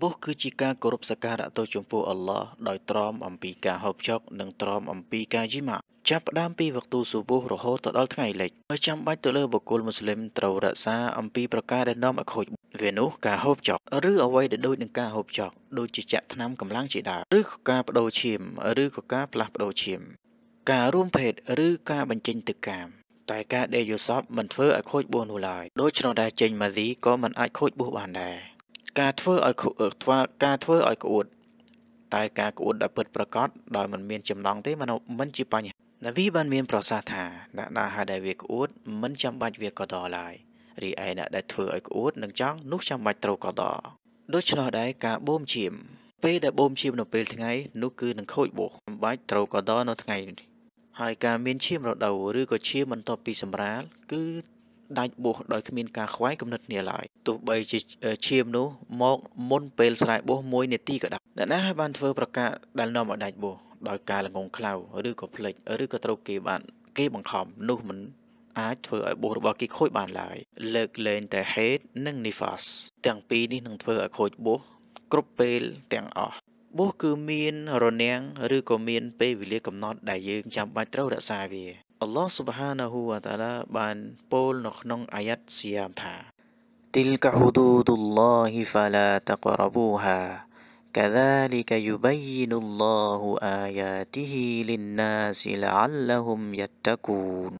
បុស្សគឺជាការគោរពសក្ការៈទៅចំពោះអល់ឡោះដោយទ្រាំអំពីការហូបចុកនិងទ្រាំអំពីការយីម៉ាចាប់ផ្ដើមពីវក្ទូស៊ូប៊ូរហូតដល់ថ្ងៃលិចហើយចាំបាច់ទៅលើបុគ្គលមូស្លីមត្រូវរក្សាអំពីប្រការដែលនាំឲ្យខូចវានោះការហូបចុកឬអ្វីដែលដូចនឹងការហូបចុកដូចជាចាក់ថ្នាំកម្លាំងជាដើមឬក៏ការបដូរឈាម ឬក៏ការផ្លាស់ប្ដូរឈាម ការរួមភេទឬការបញ្ចេញទឹកកាមតែការដេកយល់សពមិនធ្វើឲ្យខូចបួសនោះឡើយដូចច្រដែចេញម៉ាស៊ីក៏មិនអាចខូចបួសបានដែរការធ្វើឲ្យការធ្វើឲ្យក្អួតតែការក្អួតដែលពិតប្រកបដោយមិនមានចំណងទេមនុស្សមិនជាបញ្ហានាវីបានមានប្រសាសន៍ថាអ្នកណាហើយដែលវាក្អួតមិនចាំបាច់វាក៏ដឡើយរីឯអ្នកដែលធ្វើឲ្យក្អួតនឹងចង់នោះចាំបាច់ត្រូវក៏ដដូច្នោះដែរការបូមឈាមពេលដែលបូមឈាមនៅពេលថ្ងៃនោះគឺនឹងខូចបោះចាំបាច់ត្រូវក៏ដនៅថ្ងៃនេះហើយការមានឈាមរដូវឬក៏ឈាមបន្ទាប់ពីសម្រាលគឺដាច់បុសដោយគ្មានការខ្វាយគំនិតគ្នាឡើយទោះបីជាឈាមនោះមកមុនពេលស្រែបុស1នាទីក៏ដោយអ្នកណាបានធ្វើប្រកាសដែលនាំឲ្យដាច់បុសដោយការល្ងងខ្លៅឬក៏ភ្លេចឬក៏ត្រូវគេបានគេបង្ខំនោះមិនអាចធ្វើឲ្យបុសរបស់គេខូចបានឡើយលើកលែងតែហេតនិង nifas ទាំងពីរនេះនឹងធ្វើឲ្យខូចបុសគ្រប់ពេលទាំងអស់បុសគឺមានរនាំងឬក៏មានពេលវេលាកំណត់ដែលយើងចាំបាច់ត្រូវរក្សាវា الله سبحانه وتعالى آيات سيامتها تلك حدود الله فلا تقربوها كذلك يبين الله آياته للناس لعلهم يتقون